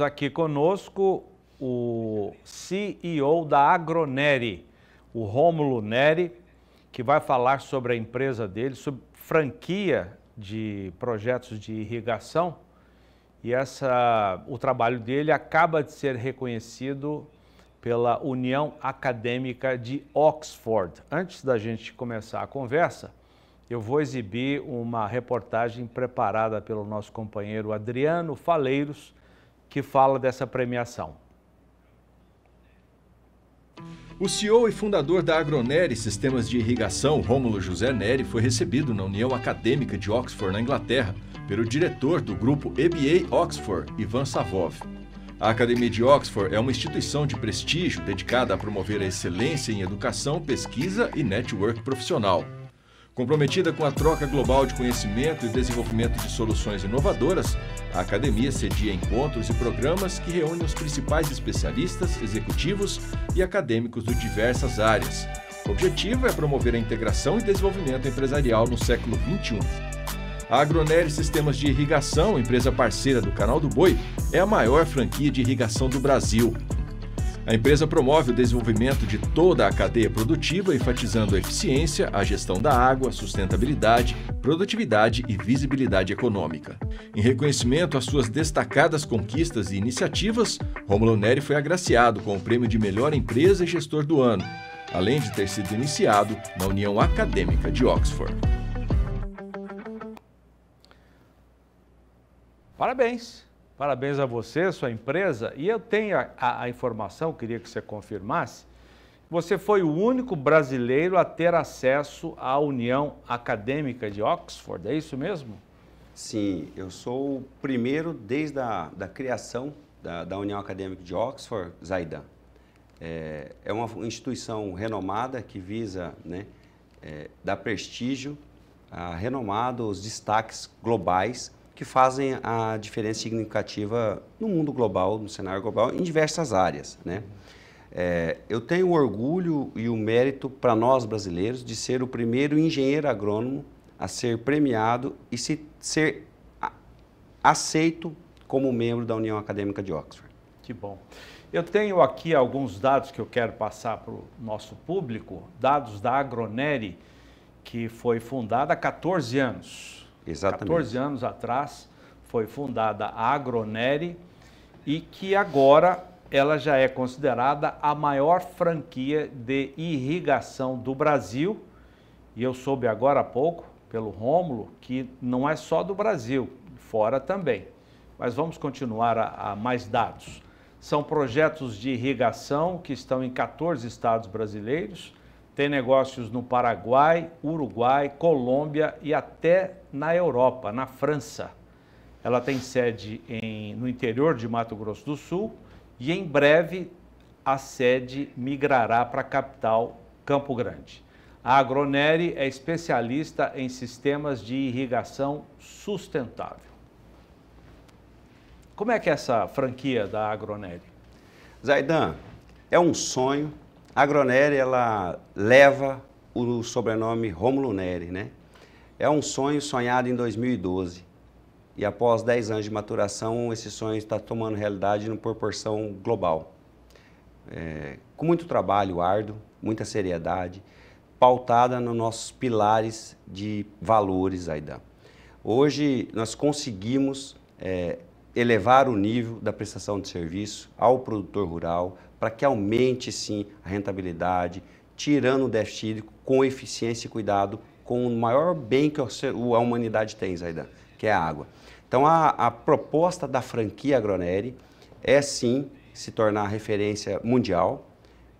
Temos aqui conosco o CEO da Agroneri, o Rômulo Neri, que vai falar sobre a empresa dele, sobre franquia de projetos de irrigação. E essa, o trabalho dele acaba de ser reconhecido pela União Acadêmica de Oxford. Antes da gente começar a conversa, eu vou exibir uma reportagem preparada pelo nosso companheiro Adriano Faleiros, que fala dessa premiação. O CEO e fundador da Agroneri Sistemas de Irrigação, Rômulo José Neri, foi recebido na União Acadêmica de Oxford, na Inglaterra, pelo diretor do grupo EBA Oxford, Ivan Savov. A Academia de Oxford é uma instituição de prestígio dedicada a promover a excelência em educação, pesquisa e network profissional. Comprometida com a troca global de conhecimento e desenvolvimento de soluções inovadoras, a academia cedia encontros e programas que reúnem os principais especialistas, executivos e acadêmicos de diversas áreas. O objetivo é promover a integração e desenvolvimento empresarial no século XXI. A Agroneri Sistemas de Irrigação, empresa parceira do Canal do Boi, é a maior franquia de irrigação do Brasil. A empresa promove o desenvolvimento de toda a cadeia produtiva, enfatizando a eficiência, a gestão da água, sustentabilidade, produtividade e visibilidade econômica. Em reconhecimento às suas destacadas conquistas e iniciativas, Romulo Neri foi agraciado com o prêmio de melhor empresa e gestor do ano, além de ter sido iniciado na União Acadêmica de Oxford. Parabéns! Parabéns a você, sua empresa. E eu tenho a, a, a informação, queria que você confirmasse. Você foi o único brasileiro a ter acesso à União Acadêmica de Oxford, é isso mesmo? Sim, eu sou o primeiro desde a da criação da, da União Acadêmica de Oxford, Zaidan. É, é uma instituição renomada que visa né, é, dar prestígio a renomados destaques globais que fazem a diferença significativa no mundo global, no cenário global, em diversas áreas. Né? É, eu tenho o orgulho e o mérito para nós brasileiros de ser o primeiro engenheiro agrônomo a ser premiado e se, ser aceito como membro da União Acadêmica de Oxford. Que bom. Eu tenho aqui alguns dados que eu quero passar para o nosso público, dados da Agroneri, que foi fundada há 14 anos Exatamente. 14 anos atrás foi fundada a Agroneri e que agora ela já é considerada a maior franquia de irrigação do Brasil. E eu soube agora há pouco, pelo Rômulo, que não é só do Brasil, fora também. Mas vamos continuar a, a mais dados. São projetos de irrigação que estão em 14 estados brasileiros tem negócios no Paraguai, Uruguai, Colômbia e até na Europa, na França. Ela tem sede em, no interior de Mato Grosso do Sul e em breve a sede migrará para a capital, Campo Grande. A Agroneri é especialista em sistemas de irrigação sustentável. Como é que é essa franquia da Agroneri? Zaidan, é um sonho Agroneri, ela leva o sobrenome Rômulo Neri, né? É um sonho sonhado em 2012. E após 10 anos de maturação, esse sonho está tomando realidade em proporção global. É, com muito trabalho árduo, muita seriedade, pautada nos nossos pilares de valores, Aidan. Hoje nós conseguimos é, elevar o nível da prestação de serviço ao produtor rural, para que aumente sim a rentabilidade, tirando o déficit hídrico com eficiência e cuidado com o maior bem que a humanidade tem, Zaidan, que é a água. Então, a, a proposta da franquia Agroneri é sim se tornar referência mundial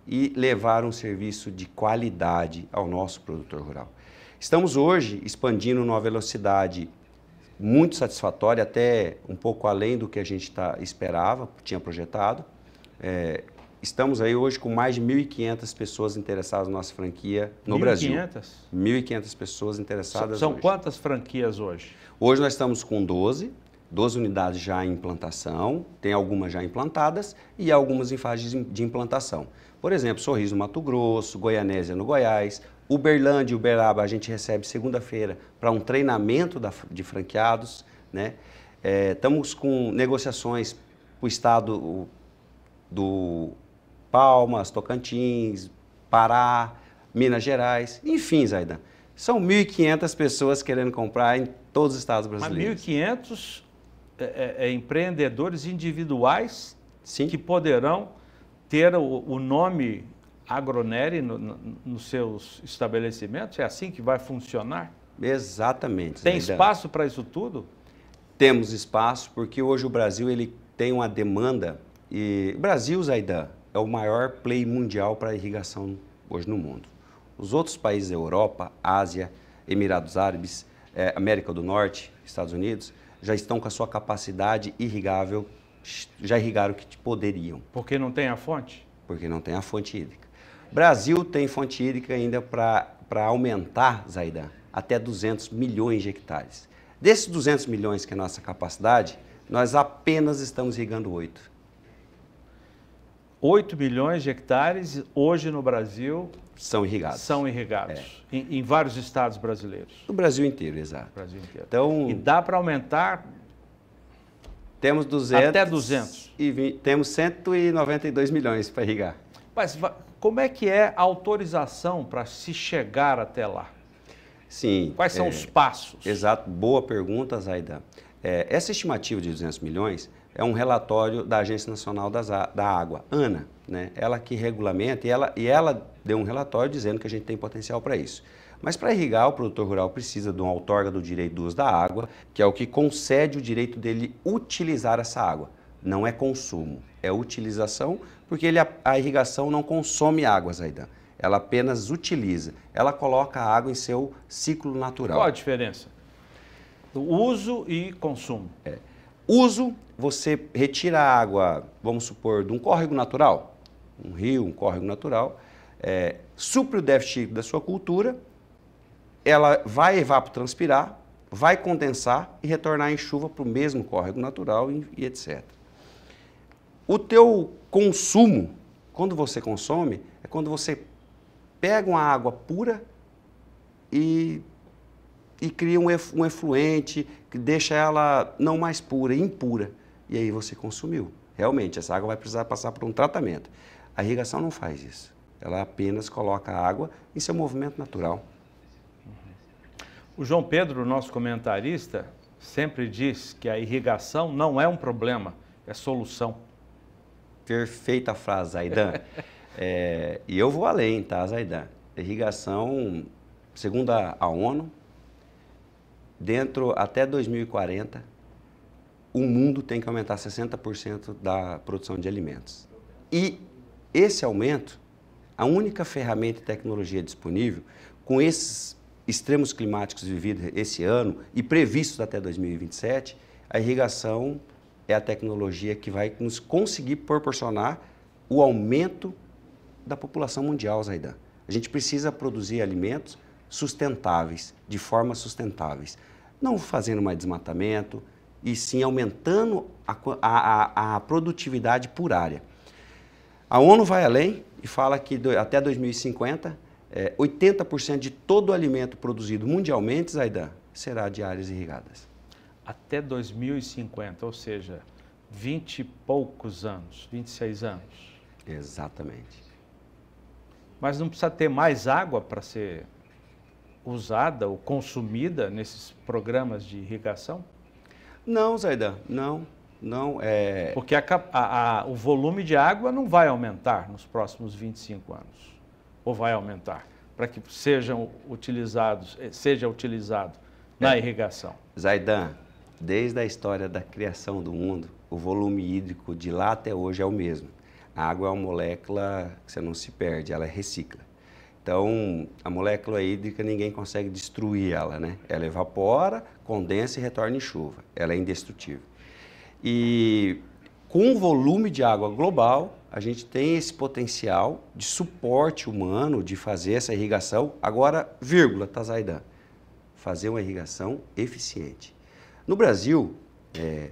e levar um serviço de qualidade ao nosso produtor rural. Estamos hoje expandindo numa velocidade muito satisfatória, até um pouco além do que a gente tá, esperava, tinha projetado. É, Estamos aí hoje com mais de 1.500 pessoas interessadas na nossa franquia no 1. Brasil. 1.500? 1.500 pessoas interessadas São, são hoje. quantas franquias hoje? Hoje nós estamos com 12, 12 unidades já em implantação, tem algumas já implantadas e algumas em fase de implantação. Por exemplo, Sorriso Mato Grosso, Goianésia no Goiás, Uberlândia e Uberaba a gente recebe segunda-feira para um treinamento da, de franqueados. Né? É, eh, estamos com negociações para o estado do Palmas, Tocantins, Pará, Minas Gerais, enfim, Zaidan. São 1.500 pessoas querendo comprar em todos os estados brasileiros. Mas 1.500 é, é, é, empreendedores individuais Sim. que poderão ter o, o nome Agroneri no, no, nos seus estabelecimentos? É assim que vai funcionar? Exatamente. Tem Zaidan. espaço para isso tudo? Temos espaço, porque hoje o Brasil ele tem uma demanda. E o Brasil, Zaidan, é o maior play mundial para irrigação hoje no mundo. Os outros países da Europa, Ásia, Emirados Árabes, é, América do Norte, Estados Unidos, já estão com a sua capacidade irrigável, já irrigaram o que poderiam. Porque não tem a fonte? Porque não tem a fonte hídrica. Brasil tem fonte hídrica ainda para aumentar, Zaidan, até 200 milhões de hectares. Desses 200 milhões que é a nossa capacidade, nós apenas estamos irrigando 8. 8 milhões de hectares hoje no Brasil são irrigados. São irrigados. É. Em, em, vários estados brasileiros. No Brasil inteiro, exato. Brasil inteiro. Então, e dá para aumentar temos 200 até 200 e 20, temos 192 milhões para irrigar. Mas como é que é a autorização para se chegar até lá? Sim. Quais são é, os passos? Exato, boa pergunta, Zaidan. É, essa estimativa de 200 milhões é um relatório da Agência Nacional das, da Água, ANA, né? ela que regulamenta e ela, e ela deu um relatório dizendo que a gente tem potencial para isso. Mas para irrigar, o produtor rural precisa de uma outorga do direito do uso da água, que é o que concede o direito dele utilizar essa água. Não é consumo, é utilização, porque ele, a, a irrigação não consome água, Zaidan. Ela apenas utiliza, ela coloca a água em seu ciclo natural. Qual a diferença? uso e consumo. É uso, você retira a água, vamos supor, de um córrego natural, um rio, um córrego natural, é, supre o déficit da sua cultura, ela vai evapotranspirar, vai condensar e retornar em chuva para o mesmo córrego natural e, e etc. O teu consumo, quando você consome, é quando você pega uma água pura e e cria um, efluente que deixa ela não mais pura, impura. E aí você consumiu. Realmente, essa água vai precisar passar por um tratamento. A irrigação não faz isso. Ela apenas coloca a água em seu movimento natural. O João Pedro, nosso comentarista, sempre diz que a irrigação não é um problema, é solução. Perfeita frase, Zaidan. é, e eu vou além, tá, Zaidan? Irrigação, segundo a ONU, dentro até 2040, o mundo tem que aumentar 60% da produção de alimentos. E esse aumento, a única ferramenta e tecnologia disponível, com esses extremos climáticos vividos esse ano e previstos até 2027, a irrigação é a tecnologia que vai nos conseguir proporcionar o aumento da população mundial, Zaidan. A gente precisa produzir alimentos sustentáveis, de forma sustentáveis não fazendo mais desmatamento, e sim aumentando a, a, a produtividade por área. A ONU vai além e fala que do, até 2050, é, 80% de todo o alimento produzido mundialmente, Zaidan, será de áreas irrigadas. Até 2050, ou seja, 20 e poucos anos, 26 anos. Exatamente. Mas não precisa ter mais água para ser usada ou consumida nesses programas de irrigação? Não, Zaidan, não. não é... Porque a, a, a, o volume de água não vai aumentar nos próximos 25 anos. Ou vai aumentar? Para que sejam utilizados, eh, seja utilizado é. na irrigação. Zaidan, desde a história da criação do mundo, o volume hídrico de lá até hoje é o mesmo. A água é uma molécula que você não se perde, ela é recicla. Então, a molécula hídrica ninguém consegue destruir ela, né? Ela evapora, condensa e retorna em chuva. Ela é indestrutível. E com o volume de água global, a gente tem esse potencial de suporte humano de fazer essa irrigação. Agora, vírgula, Tazaidan, tá, fazer uma irrigação eficiente. No Brasil, é,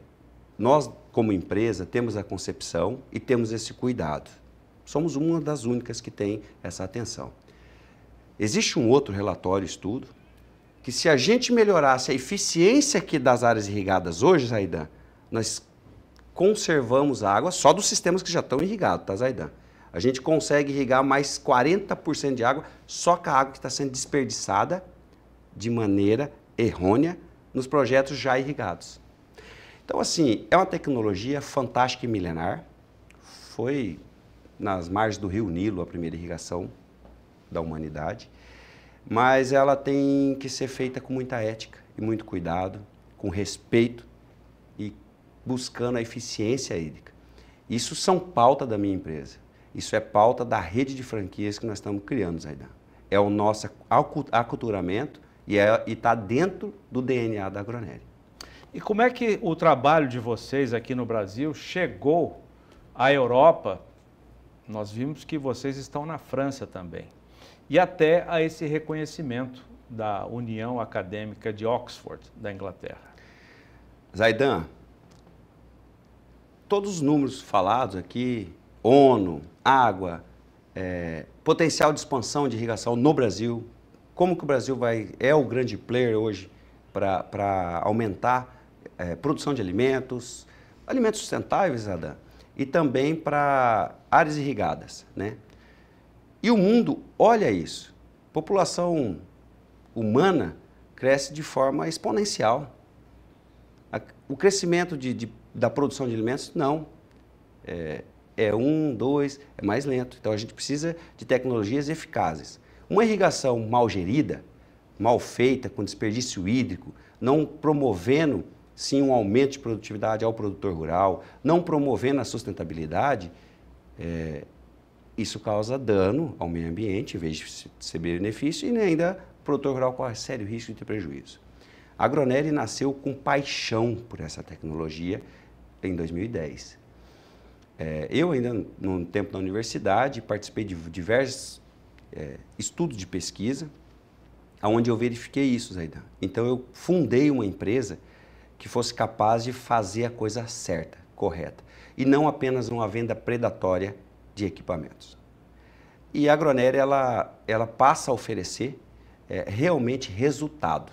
nós, como empresa, temos a concepção e temos esse cuidado. Somos uma das únicas que tem essa atenção. Existe um outro relatório, estudo, que se a gente melhorasse a eficiência aqui das áreas irrigadas hoje, Zaidan, nós conservamos a água só dos sistemas que já estão irrigados, tá, Zaidan? A gente consegue irrigar mais 40% de água só com a água que está sendo desperdiçada de maneira errônea nos projetos já irrigados. Então, assim, é uma tecnologia fantástica e milenar. Foi nas margens do Rio Nilo a primeira irrigação da humanidade, mas ela tem que ser feita com muita ética e muito cuidado, com respeito e buscando a eficiência hídrica. Isso são pauta da minha empresa. Isso é pauta da rede de franquias que nós estamos criando, Zaidan. É o nosso aculturamento e é, está dentro do DNA da Agronelli. E como é que o trabalho de vocês aqui no Brasil chegou à Europa? Nós vimos que vocês estão na França também e até a esse reconhecimento da União Acadêmica de Oxford, da Inglaterra. Zaidan, todos os números falados aqui, ONU, água, é, potencial de expansão de irrigação no Brasil, como que o Brasil vai é o grande player hoje para aumentar é, produção de alimentos, alimentos sustentáveis, Zaidan, e também para áreas irrigadas, né? E o mundo olha isso. A população humana cresce de forma exponencial. O crescimento de, de, da produção de alimentos, não. É, é um, dois, é mais lento. Então a gente precisa de tecnologias eficazes. Uma irrigação mal gerida, mal feita, com desperdício hídrico, não promovendo sim um aumento de produtividade ao produtor rural, não promovendo a sustentabilidade, é, isso causa dano ao meio ambiente, em vez de receber benefício, e ainda o produtor rural corre sério risco de ter prejuízo. A Agronelli nasceu com paixão por essa tecnologia em 2010. É, eu ainda, no tempo da universidade, participei de diversos é, estudos de pesquisa, aonde eu verifiquei isso, Zaidan. Então, eu fundei uma empresa que fosse capaz de fazer a coisa certa, correta, e não apenas uma venda predatória de equipamentos. E a Agronéria ela, ela passa a oferecer é, realmente resultado.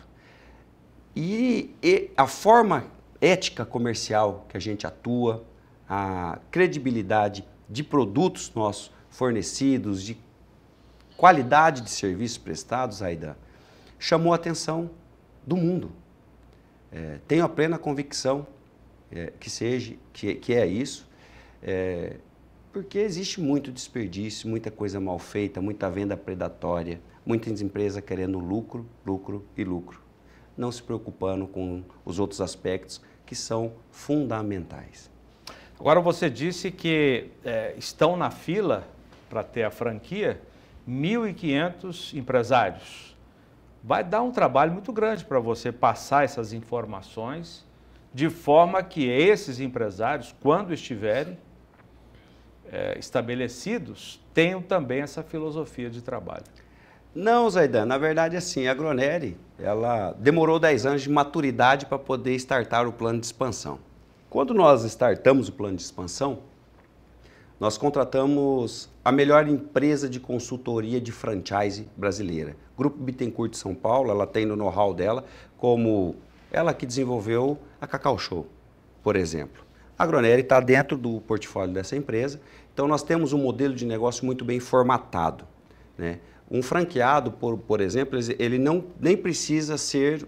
E, e, a forma ética comercial que a gente atua, a credibilidade de produtos nossos fornecidos, de qualidade de serviços prestados, Aida, chamou a atenção do mundo. É, tenho a plena convicção é, que seja que, que é isso. É, porque existe muito desperdício, muita coisa mal feita, muita venda predatória, muitas empresas querendo lucro, lucro e lucro, não se preocupando com os outros aspectos que são fundamentais. Agora você disse que é, estão na fila para ter a franquia 1.500 empresários. Vai dar um trabalho muito grande para você passar essas informações de forma que esses empresários, quando estiverem, é, estabelecidos tenham também essa filosofia de trabalho. Não, Zaidan, na verdade assim, a Groneri, ela demorou 10 anos de maturidade para poder startar o plano de expansão. Quando nós startamos o plano de expansão, nós contratamos a melhor empresa de consultoria de franchise brasileira. Grupo Bittencourt de São Paulo, ela tem no know-how dela como ela que desenvolveu a Cacau Show, por exemplo. A Agroneri está dentro do portfólio dessa empresa, então nós temos um modelo de negócio muito bem formatado. Né? Um franqueado, por, por exemplo, ele não, nem precisa ser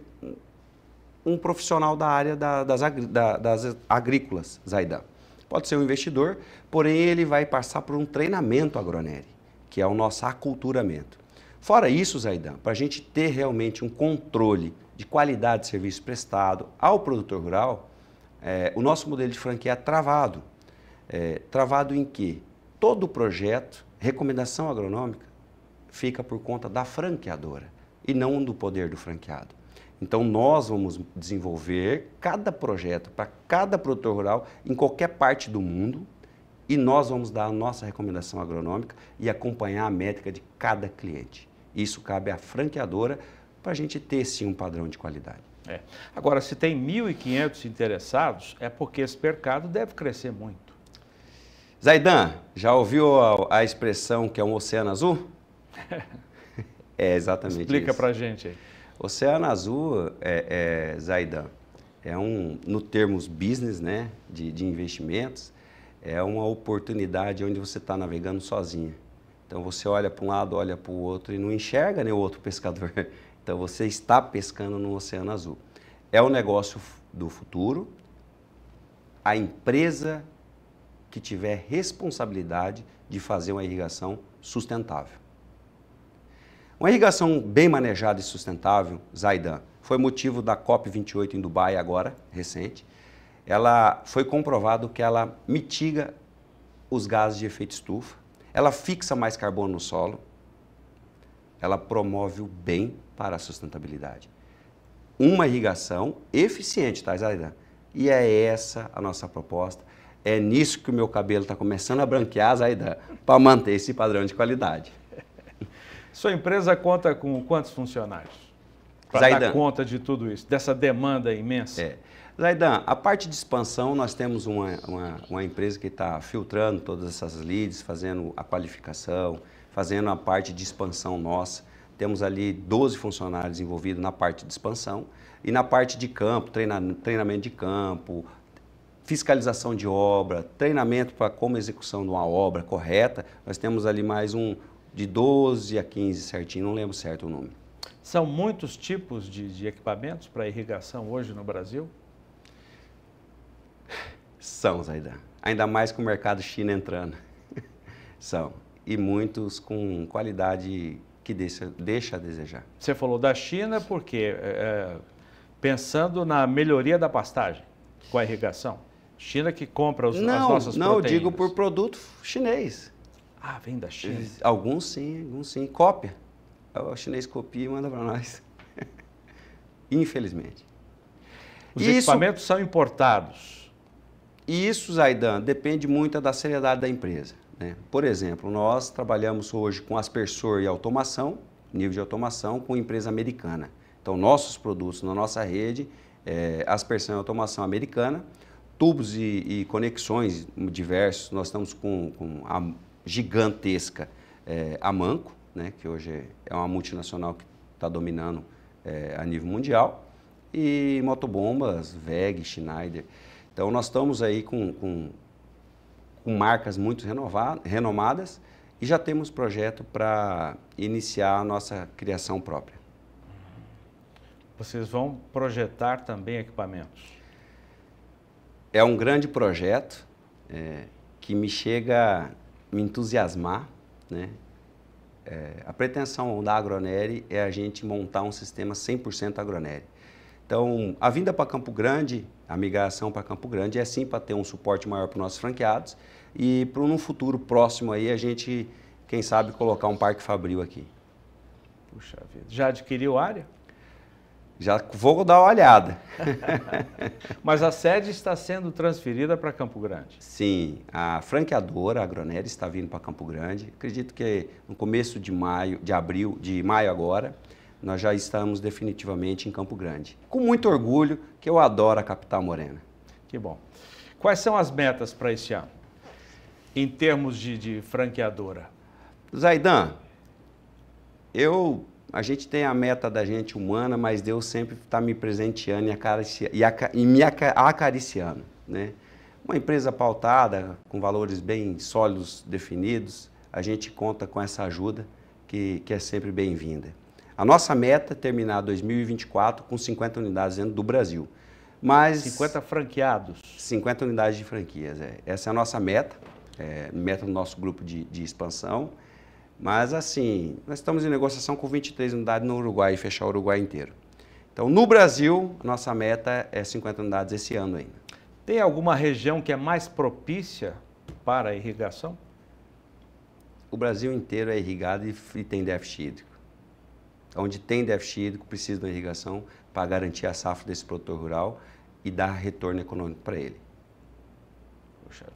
um profissional da área da, das, agri, da, das agrícolas, Zaidan. Pode ser um investidor, porém ele vai passar por um treinamento Agroneri, que é o nosso aculturamento. Fora isso, Zaidan, para a gente ter realmente um controle de qualidade de serviço prestado ao produtor rural, é, o nosso modelo de franquia é travado. É, travado em que todo projeto, recomendação agronômica, fica por conta da franqueadora e não do poder do franqueado. Então, nós vamos desenvolver cada projeto para cada produtor rural em qualquer parte do mundo e nós vamos dar a nossa recomendação agronômica e acompanhar a métrica de cada cliente. Isso cabe à franqueadora para a gente ter sim um padrão de qualidade. É. Agora, se tem 1.500 interessados, é porque esse mercado deve crescer muito. Zaidan, já ouviu a, a expressão que é um oceano azul? é exatamente Explica para gente aí. Oceano azul, é, é, Zaidan, é um, no termos business, né, de, de investimentos, é uma oportunidade onde você está navegando sozinho. Então você olha para um lado, olha para o outro e não enxerga nem né, o outro pescador. Então você está pescando no Oceano Azul. É o negócio do futuro. A empresa que tiver responsabilidade de fazer uma irrigação sustentável. Uma irrigação bem manejada e sustentável, Zaidan, foi motivo da COP28 em Dubai agora, recente. Ela foi comprovado que ela mitiga os gases de efeito estufa, ela fixa mais carbono no solo, ela promove o bem para a sustentabilidade. Uma irrigação eficiente, tá, Zaidan? E é essa a nossa proposta. É nisso que o meu cabelo está começando a branquear, Zaidan, para manter esse padrão de qualidade. Sua empresa conta com quantos funcionários? Para dar conta de tudo isso, dessa demanda imensa. É. Zaidan, a parte de expansão, nós temos uma, uma, uma empresa que está filtrando todas essas leads, fazendo a qualificação, fazendo a parte de expansão nossa temos ali 12 funcionários envolvidos na parte de expansão e na parte de campo, treinamento de campo, fiscalização de obra, treinamento para como execução de uma obra correta. Nós temos ali mais um de 12 a 15 certinho, não lembro certo o número. São muitos tipos de, de equipamentos para irrigação hoje no Brasil? São, Zaidan. Ainda mais com o mercado China entrando. São. E muitos com qualidade que deixa, deixa a desejar. Você falou da China porque, é, é, pensando na melhoria da pastagem com a irrigação, China que compra os, não, as nossas não, proteínas. Não, digo por produto chinês. Ah, vem da China? Alguns sim, alguns sim. Cópia. O chinês copia e manda para nós. Infelizmente. Os isso, equipamentos são importados. Isso, Zaidan, depende muito da seriedade da empresa. Né? Por exemplo, nós trabalhamos hoje com aspersor e automação, nível de automação, com empresa americana. Então, nossos produtos na nossa rede, é, aspersão e automação americana, tubos e, e conexões diversos, nós estamos com, com a gigantesca é, Amanco, né? que hoje é uma multinacional que está dominando é, a nível mundial, e motobombas, VEG, Schneider. Então, nós estamos aí com, com com marcas muito renomadas e já temos projeto para iniciar a nossa criação própria. Vocês vão projetar também equipamentos? É um grande projeto é, que me chega a me entusiasmar. Né? É, a pretensão da Agroneri é a gente montar um sistema 100% Agroneri. Então, a vinda para Campo Grande, a migração para Campo Grande é sim para ter um suporte maior para os nossos franqueados, e para um futuro próximo aí a gente, quem sabe, colocar um parque fabril aqui. Puxa vida. Já adquiriu área? Já vou dar uma olhada. Mas a sede está sendo transferida para Campo Grande? Sim, a franqueadora, a Agronera, está vindo para Campo Grande. Acredito que no começo de maio, de abril, de maio agora, nós já estamos definitivamente em Campo Grande. Com muito orgulho, que eu adoro a capital morena. Que bom. Quais são as metas para este ano? em termos de, de franqueadora? Zaidan, eu, a gente tem a meta da gente humana, mas Deus sempre está me presenteando e, e, e me acariciando. Né? Uma empresa pautada, com valores bem sólidos, definidos, a gente conta com essa ajuda que, que é sempre bem-vinda. A nossa meta é terminar 2024 com 50 unidades dentro do Brasil. Mas 50 franqueados. 50 unidades de franquias, é. Essa é a nossa meta é, meta do nosso grupo de, de expansão. Mas, assim, nós estamos em negociação com 23 unidades no Uruguai, fechar o Uruguai inteiro. Então, no Brasil, nossa meta é 50 unidades esse ano ainda. Tem alguma região que é mais propícia para a irrigação? O Brasil inteiro é irrigado e, e tem déficit hídrico. Então, onde tem déficit hídrico, precisa de irrigação para garantir a safra desse produtor rural e dar retorno econômico para ele. Poxa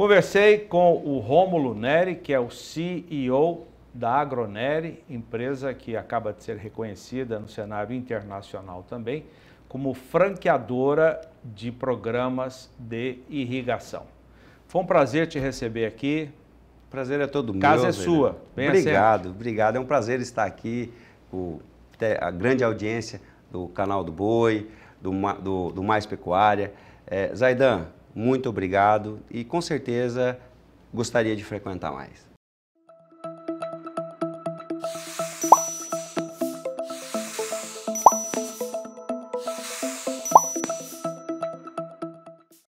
Conversei com o Rômulo Neri, que é o CEO da Agroneri, empresa que acaba de ser reconhecida no cenário internacional também, como franqueadora de programas de irrigação. Foi um prazer te receber aqui. Prazer é todo meu. Casa é sua. Venha obrigado, sempre. obrigado. É um prazer estar aqui com a grande audiência do canal do Boi, do, do, do Mais Pecuária. É, Zaidan, muito obrigado e com certeza gostaria de frequentar mais.